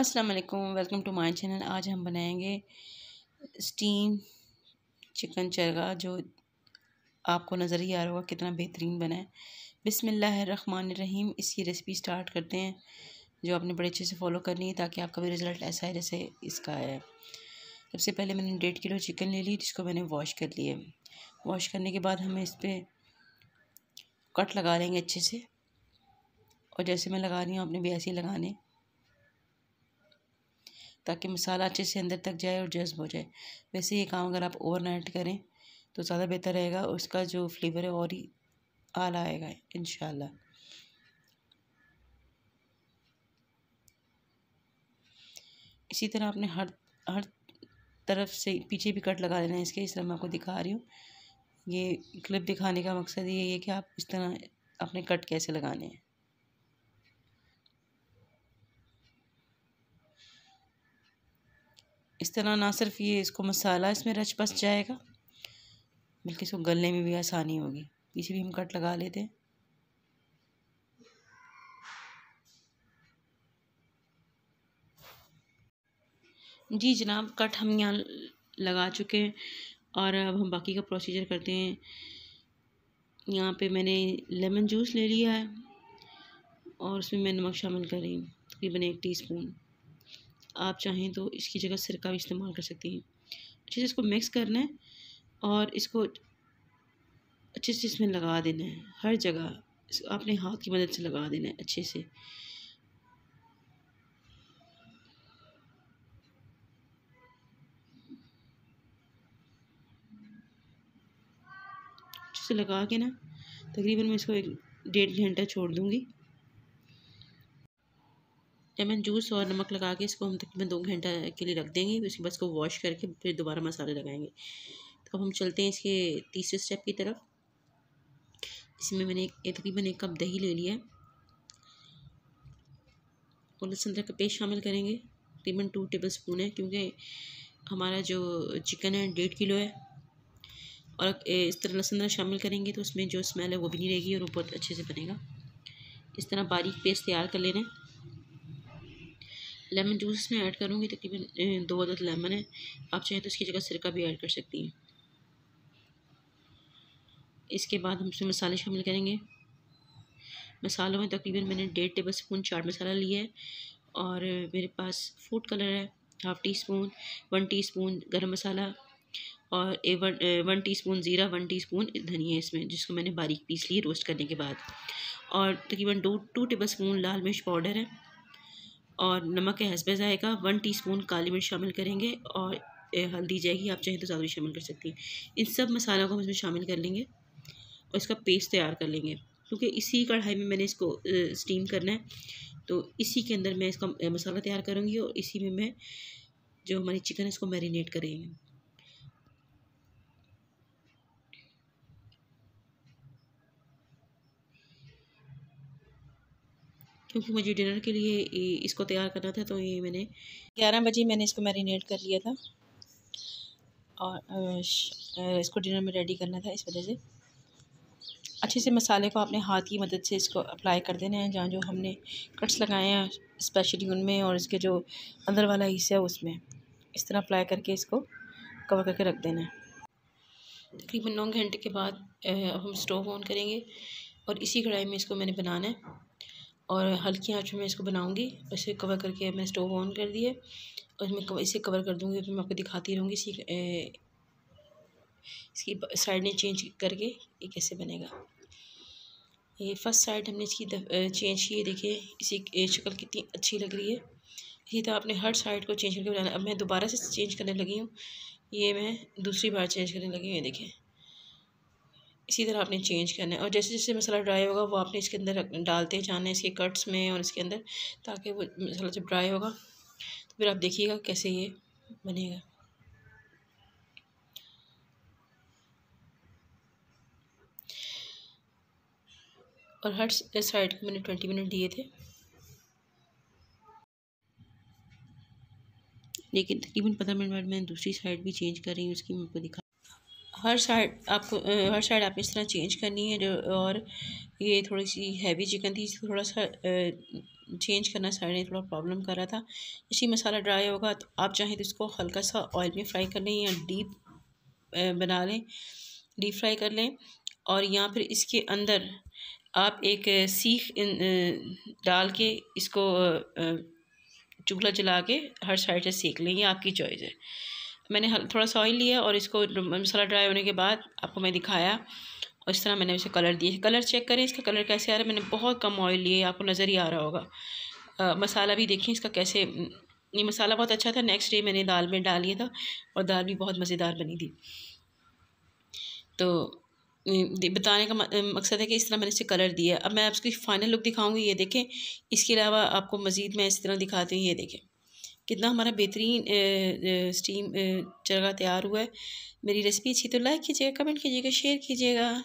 अस्सलाम वालेकुम welcome to my channel आज हम बनाएंगे स्टीम चिकन चरगा जो आपको नज़र ही आ रहा होगा कितना बेहतरीन बना है बिसमीम इसकी रेसिपी स्टार्ट करते हैं जो आपने बड़े अच्छे से फॉलो करनी है ताकि आपका भी रिज़ल्ट ऐसा है जैसे इसका है सबसे पहले मैंने डेढ़ किलो चिकन ले ली जिसको मैंने वॉश कर लिया वॉश करने के बाद हमें इस पर कट लगा लेंगे अच्छे से और जैसे मैं लगा रही हूँ आपने भी ऐसे ही लगाने ताकि मसाला अच्छे से अंदर तक जाए और जज्ब हो जाए वैसे ये काम अगर आप ओवरनाइट करें तो ज़्यादा बेहतर रहेगा उसका जो फ्लेवर है और ही आला आएगा इन इसी तरह आपने हर हर तरफ से पीछे भी कट लगा देना है इसके इस तरह मैं आपको दिखा रही हूँ ये क्लिप दिखाने का मकसद ये है कि आप इस तरह अपने कट कैसे लगाने हैं इस तरह ना सिर्फ ये इसको मसाला इसमें रच बस जाएगा बल्कि इसको गलने में भी आसानी होगी पीछे भी हम कट लगा लेते हैं जी जनाब कट हम यहाँ लगा चुके हैं और अब हम बाकी का प्रोसीजर करते हैं यहाँ पे मैंने लेमन जूस ले लिया है और उसमें मैं नमक शामिल कर रही हूँ तकरीबन एक टीस्पून आप चाहें तो इसकी जगह सिरका भी इस्तेमाल कर सकती हैं अच्छे से इसको मिक्स करना है और इसको अच्छे से इसमें लगा देना है हर जगह अपने हाथ की मदद से लगा देना है अच्छे से अच्छे से लगा के ना तकरीबन मैं इसको एक डेढ़ घंटा छोड़ दूँगी लेमन जूस और नमक लगा के इसको हम तकरीबन दो घंटा के लिए रख देंगे उसके बाद इसको वॉश करके फिर दोबारा मसाले लगाएंगे तो अब हम चलते हैं इसके तीसरे स्टेप की तरफ इसमें मैंने एक तकरीबन एक कप दही ले लिया है और लहसुन का पेस्ट शामिल करेंगे तकरीबन टू टेबल स्पून है क्योंकि हमारा जो चिकन है डेढ़ किलो है और इस तरह लहसुन अदरक शामिल करेंगे तो उसमें जो स्मेल है वो भी नहीं रहेगी और वो बहुत अच्छे से बनेगा इस तरह बारीक पेस्ट तैयार कर लेना है लेमन जूस इसमें ऐड करूँगी तकरीबन दो अदद लेमन तो है आप चाहें तो इसकी जगह सिरका भी ऐड कर सकती हैं इसके बाद हम इसमें मसाले शामिल करेंगे मसालों में तकरीबन मैंने डेढ़ टेबल स्पून चाट मसाला लिया है और मेरे पास फूड कलर है half teaspoon one teaspoon गर्म मसाला और a one one teaspoon ज़ीरा वन टी स्पून धनिया इसमें जिसको मैंने बारीक पीस लिए रोस्ट करने के बाद और तकरीबन दो टू टेबल स्पून लाल मिर्च पाउडर है और नमक के हसब जाएगा वन टीस्पून काली मिर्च शामिल करेंगे और हल्दी जाएगी आप चाहें तो ज़्यादा भी शामिल कर सकती हैं इन सब मसालों को हम इसमें शामिल कर लेंगे और इसका पेस्ट तैयार कर लेंगे क्योंकि इसी कढ़ाई में मैंने इसको स्टीम करना है तो इसी के अंदर मैं इसका मसाला तैयार करूँगी और इसी में मैं जो हमारी चिकन है इसको मैरिनेट करेंगे क्योंकि मुझे डिनर के लिए इसको तैयार करना था तो ये मैंने ग्यारह बजे मैंने इसको मैरिनेट कर लिया था और इसको डिनर में रेडी करना था इस वजह से अच्छे से मसाले को अपने हाथ की मदद से इसको अप्लाई कर देना है जहाँ जो हमने कट्स लगाए हैं स्पेशली उनमें और इसके जो अंदर वाला हिस्सा है उसमें इस तरह अप्लाई करके इसको कवर करके रख देना है तकरीबन नौ घंटे के बाद अब हम स्टोव ऑन करेंगे और इसी कढ़ाई में इसको मैंने बनाना है और हल्की आँच में इसको बनाऊँगी और इसे कवर करके मैं स्टोव ऑन कर दिए और इसमें इसे कवर कर दूँगी फिर मैं आपको दिखाती रहूँगी इसी इसकी साइड ने चेंज करके ये कैसे बनेगा ये फर्स्ट साइड हमने इसकी चेंज की देखिए इसी शक्ल कितनी अच्छी लग रही है इसी तरह आपने हर साइड को चेंज करके बनाना अब मैं दोबारा से चेंज करने लगी हूँ ये मैं दूसरी बार चेंज करने लगी हूँ ये देखें इसी तरह आपने चेंज करना है और जैसे जैसे मसाला ड्राई होगा वो आपने इसके अंदर डालते जाना है इसके कट्स में और इसके अंदर ताकि वो मसाला जब ड्राई होगा तो फिर आप देखिएगा कैसे ये बनेगा और हर साइड को मैंने ट्वेंटी मिनट दिए थे लेकिन तकरीबन पंद्रह मिनट बाद मैं दूसरी साइड भी चेंज कर रही हूँ उसकी मैं आपको दिखा हर साइड आपको हर साइड आपने इस तरह चेंज करनी है जो और ये थोड़ी सी हैवी चिकन थी थोड़ा सा चेंज करना साइड ने थोड़ा प्रॉब्लम कर रहा था इसी मसाला ड्राई होगा तो आप चाहें तो इसको हल्का सा ऑयल में फ्राई कर लें या डीप बना लें डीप फ्राई कर लें और यहाँ फिर इसके अंदर आप एक सीख डाल के इसको चुगला जला के हर साइड से सेक लें ये आपकी चॉइस है मैंने थोड़ा सा ऑयल लिया और इसको मसाला ड्राई होने के बाद आपको मैं दिखाया और इस तरह मैंने उसे कलर दिए कलर चेक करें इसका कलर कैसे आ रहा है मैंने बहुत कम ऑयल लिए आपको नज़र ही आ रहा होगा मसाला भी देखें इसका कैसे ये मसाला बहुत अच्छा था नेक्स्ट डे मैंने दाल में डाल लिया था और दाल भी बहुत मज़ेदार बनी थी तो बताने का मकसद है कि इस तरह मैंने इसे कलर दिया अब मैं आपकी फ़ाइनल लुक दिखाऊंगी ये देखें इसके अलावा आपको मज़ीद मैं इस तरह दिखाती हूँ ये देखें कितना हमारा बेहतरीन स्टीम चरगा तैयार हुआ है मेरी रेसिपी अच्छी तो लाइक कीजिएगा कमेंट कीजिएगा शेयर कीजिएगा